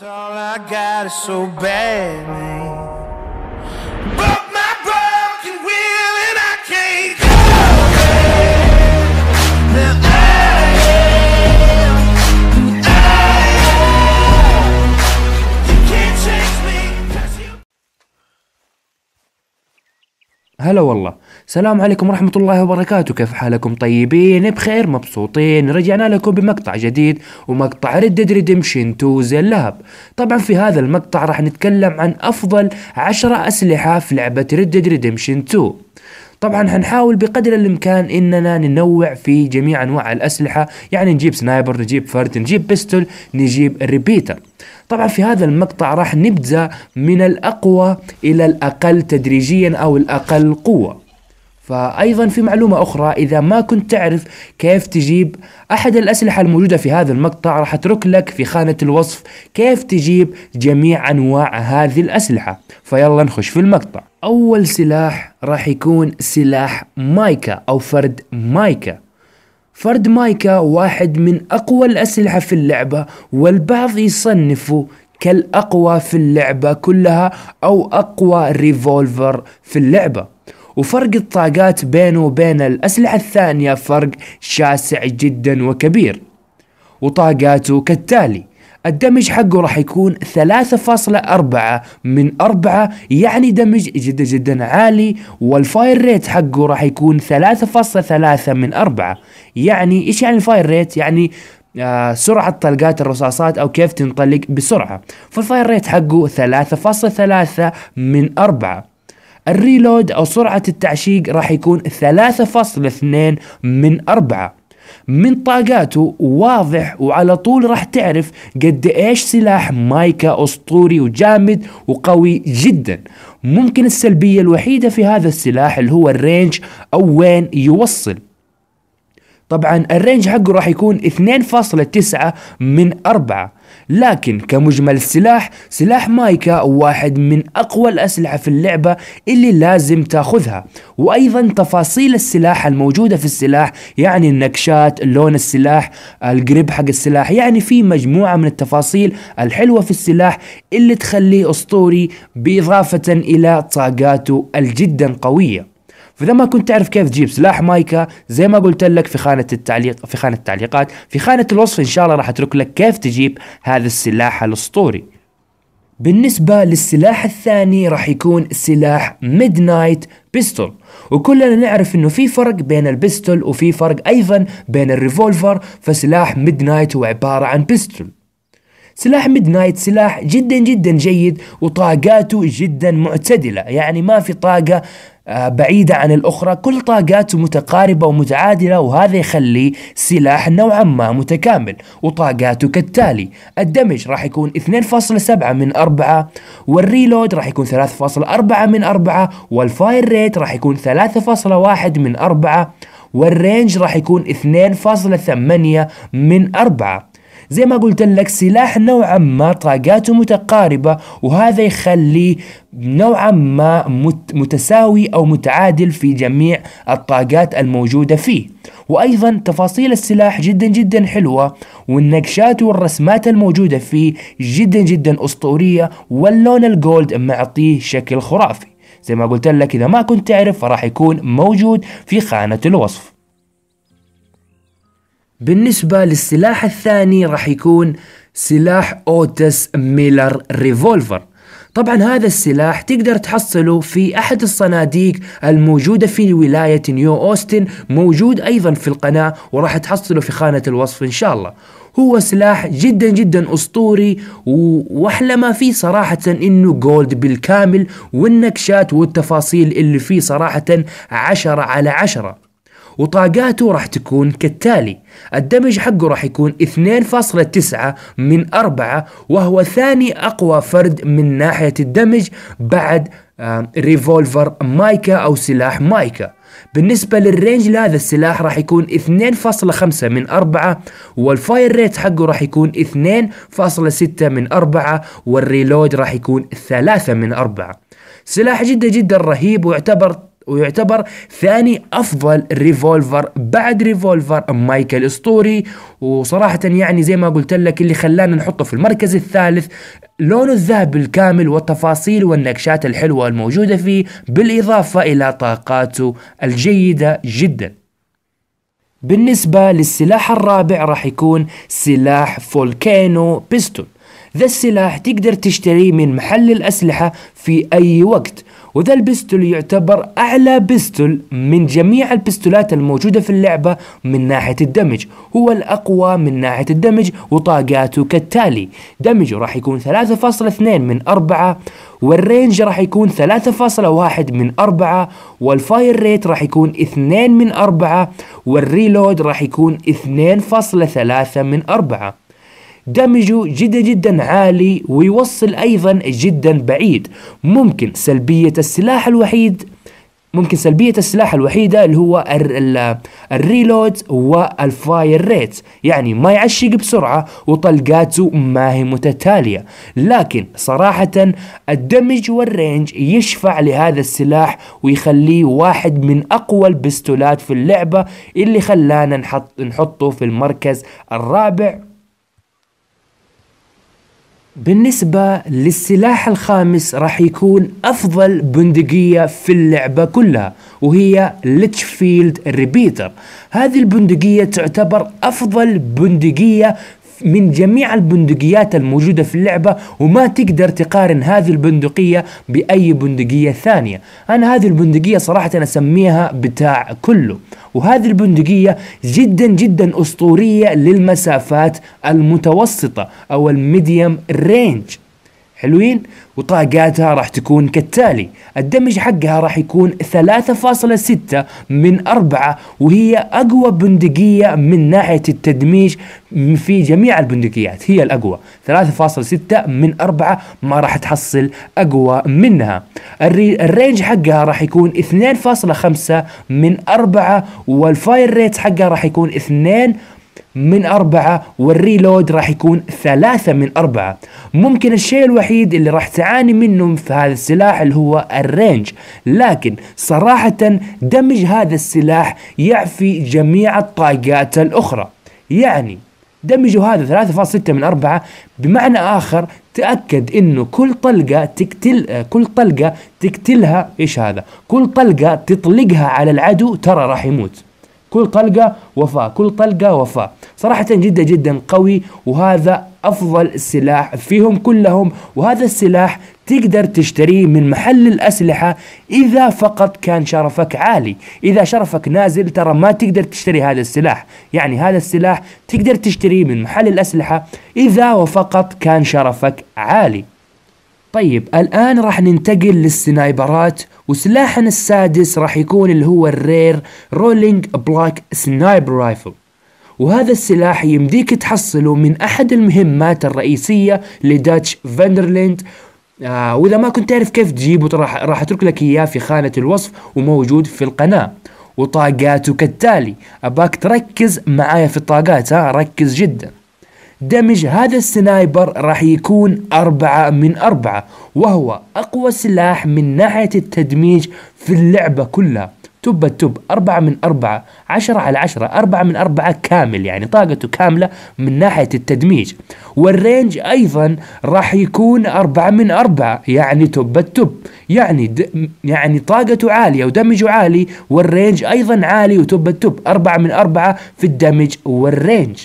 It's all I got is so badly. Broke my broken will and I can't You can't chase me 'cause you. هلا والله السلام عليكم ورحمة الله وبركاته كيف حالكم طيبين بخير مبسوطين رجعنا لكم بمقطع جديد ومقطع ريد ريدمشن Redemption 2 زي اللهب طبعا في هذا المقطع راح نتكلم عن أفضل عشرة أسلحة في لعبة ريد ريدمشن Redemption 2 طبعا حنحاول بقدر الامكان اننا ننوع في جميع انواع الاسلحه يعني نجيب سنايبر نجيب فرد نجيب بيستول نجيب ريبيتر طبعا في هذا المقطع راح نبدا من الاقوى الى الاقل تدريجيا او الاقل قوه فأيضا في معلومة أخرى إذا ما كنت تعرف كيف تجيب أحد الأسلحة الموجودة في هذا المقطع راح أترك لك في خانة الوصف كيف تجيب جميع أنواع هذه الأسلحة فيلا نخش في المقطع أول سلاح راح يكون سلاح مايكا أو فرد مايكا فرد مايكا واحد من أقوى الأسلحة في اللعبة والبعض يصنفه كالأقوى في اللعبة كلها أو أقوى ريفولفر في اللعبة وفرق الطاقات بينه وبين الأسلحة الثانية فرق شاسع جدا وكبير وطاقاته كالتالي الدمج حقه راح يكون 3.4 من 4 يعني دمج جدا جدا عالي والفاير ريت حقه راح يكون 3.3 من 4 يعني ايش يعني الفاير ريت يعني آه سرعة طلقات الرصاصات أو كيف تنطلق بسرعة فالفاير ريت حقه 3.3 من 4 الريلود أو سرعة التعشيق راح يكون 3.2 من 4 من طاقاته واضح وعلى طول راح تعرف قد ايش سلاح مايكا اسطوري وجامد وقوي جدا ممكن السلبية الوحيدة في هذا السلاح اللي هو الرينج او وين يوصل طبعا الرينج حقه راح يكون 2.9 من 4 لكن كمجمل السلاح سلاح مايكا واحد من أقوى الأسلحة في اللعبة اللي لازم تاخذها وأيضا تفاصيل السلاح الموجودة في السلاح يعني النكشات لون السلاح الجريب حق السلاح يعني في مجموعة من التفاصيل الحلوة في السلاح اللي تخليه أسطوري بإضافة إلى طاقاته الجدا قوية فاذا ما كنت تعرف كيف تجيب سلاح مايكا زي ما قلت لك في خانه التعليق في خانه التعليقات في خانه الوصف ان شاء الله راح اترك لك كيف تجيب هذا السلاح الاسطوري بالنسبة للسلاح الثاني راح يكون سلاح ميد نايت بيستول وكلنا نعرف انه في فرق بين البيستول وفي فرق ايضا بين الريفولفر فسلاح ميد نايت هو عبارة عن بيستول سلاح ميد نايت سلاح جدا جدا جيد وطاقاته جدا معتدلة يعني ما في طاقة آه، بعيدة عن الأخرى كل طاقاته متقاربة ومتعادلة وهذا يخلي سلاح نوعا ما متكامل وطاقاته كالتالي الدمج راح يكون 2.7 من 4 والريلود راح يكون 3.4 من 4 والفاير ريت راح يكون 3.1 من 4 والرينج راح يكون 2.8 من 4 زي ما قلت لك سلاح نوعا ما طاقاته متقاربة وهذا يخليه نوعا ما متساوي أو متعادل في جميع الطاقات الموجودة فيه وأيضا تفاصيل السلاح جدا جدا حلوة والنقشات والرسمات الموجودة فيه جدا جدا أسطورية واللون الجولد معطيه شكل خرافي زي ما قلت لك إذا ما كنت تعرف فراح يكون موجود في خانة الوصف بالنسبة للسلاح الثاني راح يكون سلاح أوتس ميلر ريفولفر طبعا هذا السلاح تقدر تحصله في احد الصناديق الموجودة في ولاية نيو اوستن موجود ايضا في القناة وراح تحصله في خانة الوصف ان شاء الله هو سلاح جدا جدا اسطوري واحلى ما فيه صراحة انه جولد بالكامل والنكشات والتفاصيل اللي فيه صراحة عشرة على عشرة وطاقاته راح تكون كالتالي الدمج حقه راح يكون 2.9 من 4 وهو ثاني أقوى فرد من ناحية الدمج بعد ريفولفر مايكا أو سلاح مايكا بالنسبة للرينج لهذا السلاح راح يكون 2.5 من 4 والفاير ريت حقه راح يكون 2.6 من 4 والريلود راح يكون 3 من 4 سلاح جدا جدا رهيب ويعتبر ويعتبر ثاني افضل ريفولفر بعد ريفولفر مايكل اسطوري وصراحه يعني زي ما قلت لك اللي خلانا نحطه في المركز الثالث لونه الذهب الكامل والتفاصيل والنكشات الحلوه الموجوده فيه بالاضافه الى طاقاته الجيده جدا بالنسبة للسلاح الرابع راح يكون سلاح فولكانو بيستول ذا السلاح تقدر تشتريه من محل الأسلحة في أي وقت وذا البستل يعتبر أعلى بستل من جميع البستولات الموجودة في اللعبة من ناحية الدمج هو الأقوى من ناحية الدمج وطاقاته كالتالي دمجه راح يكون 3.2 من 4 والرينج راح يكون 3.1 من 4 والفاير ريت راح يكون 2 من 4 والريلود راح يكون 2.3 من 4 دمجه جدا جدا عالي ويوصل أيضا جدا بعيد ممكن سلبية السلاح الوحيد ممكن سلبية السلاح الوحيدة اللي هو الريلود والفاير ريت يعني ما يعشق بسرعة وطلقاته ما هي متتالية لكن صراحة الدمج والرينج يشفع لهذا السلاح ويخليه واحد من أقوى البستولات في اللعبة اللي خلانا نحط نحطه في المركز الرابع بالنسبة للسلاح الخامس راح يكون أفضل بندقية في اللعبة كلها وهي ليتشفيلد ريبيتر هذه البندقية تعتبر أفضل بندقية من جميع البندقيات الموجودة في اللعبة وما تقدر تقارن هذه البندقية بأي بندقية ثانية أنا هذه البندقية صراحة أسميها بتاع كله وهذه البندقية جدا جدا أسطورية للمسافات المتوسطة أو الميديم رينج حلوين وطاقاتها راح تكون كالتالي الدمج حقها راح يكون 3.6 من 4 وهي أقوى بندقية من ناحية التدميج في جميع البندقيات هي الأقوى 3.6 من 4 ما راح تحصل أقوى منها الرينج حقها راح يكون 2.5 من 4 والفاير ريت حقها راح يكون 2 من أربعة والريلود راح يكون ثلاثة من أربعة ممكن الشيء الوحيد اللي راح تعاني منه في هذا السلاح اللي هو الرينج لكن صراحة دمج هذا السلاح يعفي جميع الطاقات الأخرى يعني دمجوا هذا 3.6 من 4 بمعنى آخر تأكد إنه كل طلقة تقتل كل طلقة تقتلها إيش هذا؟ كل طلقة تطلقها على العدو ترى راح يموت كل طلقة وفاة كل طلقة وفاة صراحة جدا جدا قوي وهذا أفضل سلاح فيهم كلهم وهذا السلاح تقدر تشتريه من محل الأسلحة إذا فقط كان شرفك عالي إذا شرفك نازل ترى ما تقدر تشتري هذا السلاح يعني هذا السلاح تقدر تشتريه من محل الأسلحة إذا وفقط كان شرفك عالي طيب الآن راح ننتقل للسنايبرات وسلاحنا السادس راح يكون اللي هو الرير رولينج بلاك سنايبر رايفل وهذا السلاح يمديك تحصله من أحد المهمات الرئيسية لداتش فاندرليند آه وإذا ما كنت تعرف كيف تجيبه راح راح أترك لك إياه في خانة الوصف وموجود في القناة وطاقاته كالتالي أباك تركز معايا في الطاقات ها ركز جدا دمج هذا السنايبر راح يكون أربعة من أربعة وهو أقوى سلاح من ناحية التدميج في اللعبة كلها توب التب أربعة من أربعة عشرة على عشرة أربعة من أربعة كامل يعني طاقته كاملة من ناحية التدميج والرينج أيضا راح يكون أربعة من أربعة يعني توب التب يعني د... يعني طاقته عالية ودمجه عالي والرينج أيضا عالي وتوب التب أربعة من أربعة في الدمج والرينج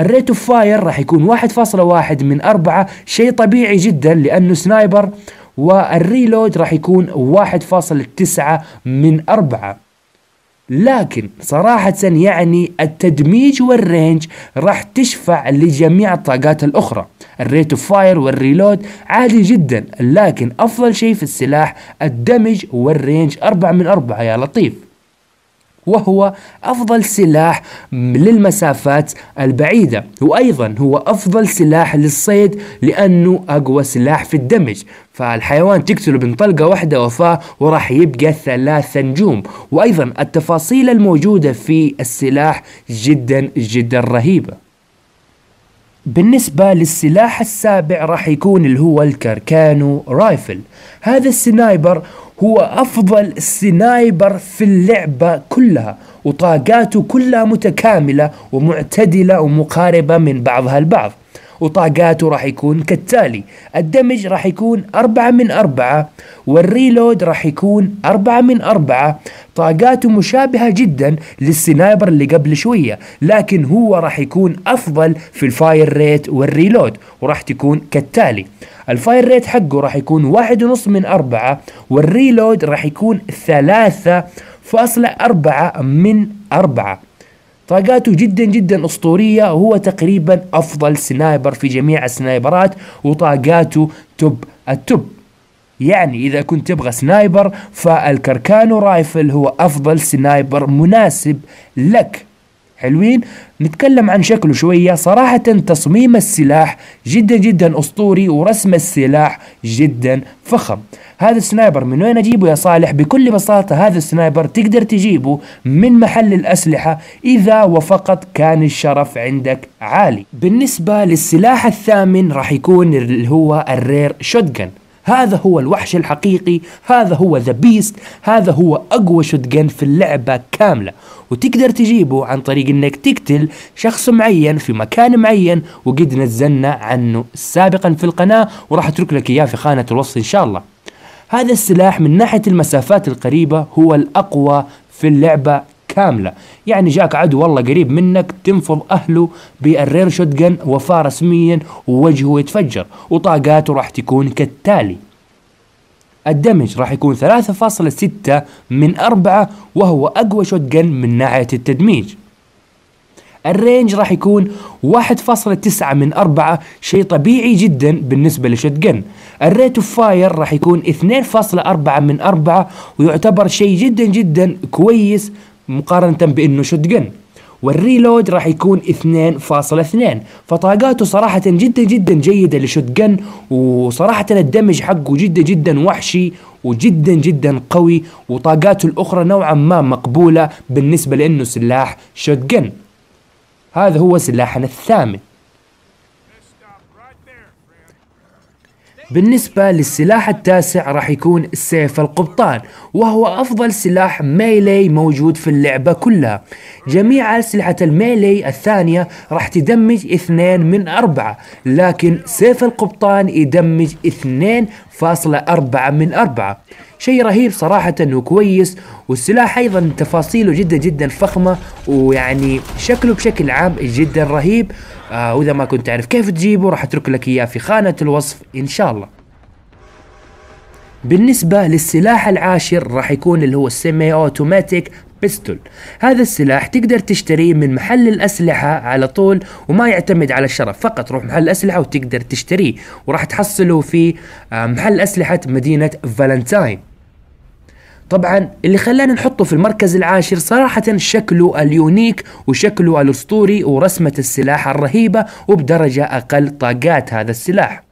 الريت اوف فاير راح يكون 1.1 من 4 شيء طبيعي جدا لانه سنايبر والريلود راح يكون 1.9 من 4 لكن صراحة يعني التدميج والرينج راح تشفع لجميع الطاقات الأخرى الريت اوف فاير والريلود عادي جدا لكن أفضل شيء في السلاح الدمج والرينج 4 من 4 يا لطيف وهو أفضل سلاح للمسافات البعيدة وأيضا هو أفضل سلاح للصيد لأنه أقوى سلاح في الدمج فالحيوان تقتله بانطلقة واحدة وفاة وراح يبقى ثلاث نجوم وأيضا التفاصيل الموجودة في السلاح جدا جدا رهيبة بالنسبة للسلاح السابع راح يكون اللي هو الكركانو رايفل هذا السنايبر هو أفضل سنايبر في اللعبة كلها وطاقاته كلها متكاملة ومعتدلة ومقاربة من بعضها البعض وطاقاته راح يكون كالتالي الدمج راح يكون أربعة من أربعة والريلود راح يكون أربعة من أربعة طاقاته مشابهة جدا للسنايبر اللي قبل شوية لكن هو راح يكون أفضل في الفاير ريت والريلود وراح تكون كالتالي الفاير ريت حقه راح يكون واحد ونص من أربعة والريلود راح يكون ثلاثة فاصلة أربعة من أربعة طاقاته جدا جدا اسطورية وهو تقريبا افضل سنايبر في جميع السنايبرات وطاقاته توب التوب يعني إذا كنت تبغى سنايبر فالكركانو رايفل هو أفضل سنايبر مناسب لك حلوين نتكلم عن شكله شوية صراحة تصميم السلاح جدا جدا أسطوري ورسم السلاح جدا فخم هذا السنايبر من وين أجيبه يا صالح بكل بساطة هذا السنايبر تقدر تجيبه من محل الأسلحة إذا وفقط كان الشرف عندك عالي بالنسبة للسلاح الثامن راح يكون اللي هو الرير شوتجن هذا هو الوحش الحقيقي هذا هو ذا بيست هذا هو أقوى شوتجن في اللعبة كاملة وتقدر تجيبه عن طريق انك تقتل شخص معين في مكان معين وقد نزلنا عنه سابقا في القناة وراح اترك لك اياه في خانة الوصف ان شاء الله هذا السلاح من ناحية المسافات القريبة هو الأقوى في اللعبة كاملة يعني جاك عدو والله قريب منك تنفض أهله بالرير شوتجن وفاه رسميا ووجهه يتفجر وطاقاته راح تكون كالتالي الدمج راح يكون 3.6 من 4 وهو أقوى شوتجن من ناحية التدميج الرينج راح يكون 1.9 من 4 شيء طبيعي جدا بالنسبة لشوتجن الريت اوف فاير راح يكون 2.4 من 4 ويعتبر شيء جدا جدا كويس مقارنة بانه شوتجن والريلود راح يكون 2.2 فطاقاته صراحة جدا جدا جيدة لشوتجن وصراحة الدمج حقه جدا جدا وحشي وجدا جدا قوي وطاقاته الأخرى نوعا ما مقبولة بالنسبة لأنه سلاح شوتجن هذا هو سلاحنا الثامن بالنسبة للسلاح التاسع راح يكون السيف القبطان وهو أفضل سلاح ميلي موجود في اللعبة كلها جميع أسلحة الميلي الثانية راح تدمج اثنين من أربعة لكن سيف القبطان يدمج اثنين فاصلة أربعة من أربعة شيء رهيب صراحة وكويس والسلاح أيضا تفاصيله جدا جدا فخمة ويعني شكله بشكل عام جدا رهيب آه واذا ما كنت تعرف كيف تجيبه راح اترك لك اياه في خانه الوصف ان شاء الله بالنسبة للسلاح العاشر راح يكون اللي هو السيمي اوتوماتيك بيستول هذا السلاح تقدر تشتريه من محل الأسلحة على طول وما يعتمد على الشرف فقط روح محل الأسلحة وتقدر تشتريه وراح تحصله في آه، محل أسلحة مدينة فالنتاين طبعا اللي خلانا نحطه في المركز العاشر صراحة شكله اليونيك وشكله الأسطوري ورسمة السلاح الرهيبة وبدرجة أقل طاقات هذا السلاح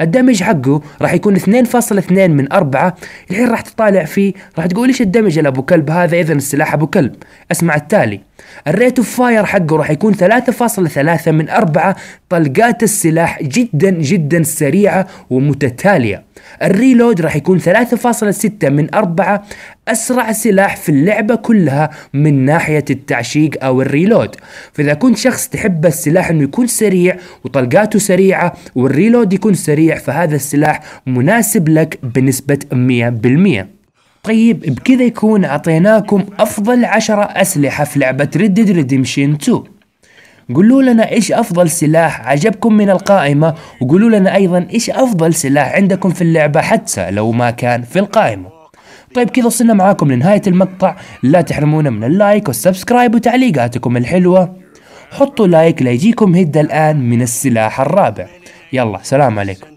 الدمج حقه راح يكون 2.2 من 4 الحين راح تطالع فيه راح تقول ايش الدمج لابو كلب هذا اذا السلاح ابو كلب اسمع التالي الريت اوف فاير حقه راح يكون 3.3 من 4 طلقات السلاح جدا جدا سريعة ومتتالية الريلود راح يكون 3.6 من 4 أسرع سلاح في اللعبة كلها من ناحية التعشيق أو الريلود فإذا كنت شخص تحب السلاح أنه يكون سريع وطلقاته سريعة والريلود يكون سريع فهذا السلاح مناسب لك بنسبة 100% طيب بكذا يكون أعطيناكم أفضل عشرة أسلحة في لعبة Red Dead Redemption 2 قولوا لنا ايش افضل سلاح عجبكم من القائمة وقولوا لنا ايضا ايش افضل سلاح عندكم في اللعبة حتى لو ما كان في القائمة طيب كذا وصلنا معاكم لنهاية المقطع لا تحرمونا من اللايك والسبسكرايب وتعليقاتكم الحلوة حطوا لايك ليجيكم هدى الآن من السلاح الرابع يلا سلام عليكم